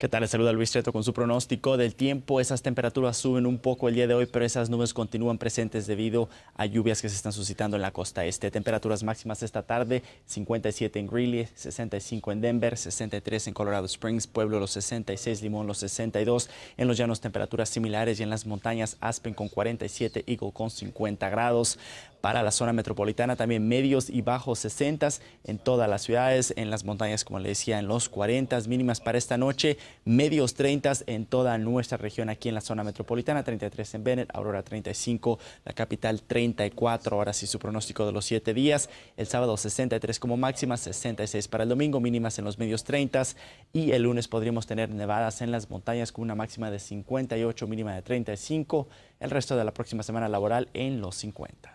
¿Qué tal? Les saluda Luis Treto con su pronóstico del tiempo. Esas temperaturas suben un poco el día de hoy, pero esas nubes continúan presentes debido a lluvias que se están suscitando en la costa este. Temperaturas máximas esta tarde, 57 en Greeley, 65 en Denver, 63 en Colorado Springs, Pueblo los 66, Limón los 62. En los llanos temperaturas similares y en las montañas Aspen con 47, Eagle con 50 grados para la zona metropolitana, también medios y bajos 60 en todas las ciudades, en las montañas, como le decía, en los 40 mínimas para esta noche, medios 30 en toda nuestra región aquí en la zona metropolitana, 33 en Bennett, Aurora 35, la capital 34, ahora sí su pronóstico de los 7 días, el sábado 63 como máxima, 66 para el domingo, mínimas en los medios 30 y el lunes podríamos tener nevadas en las montañas con una máxima de 58, mínima de 35 el resto de la próxima semana laboral en los 50.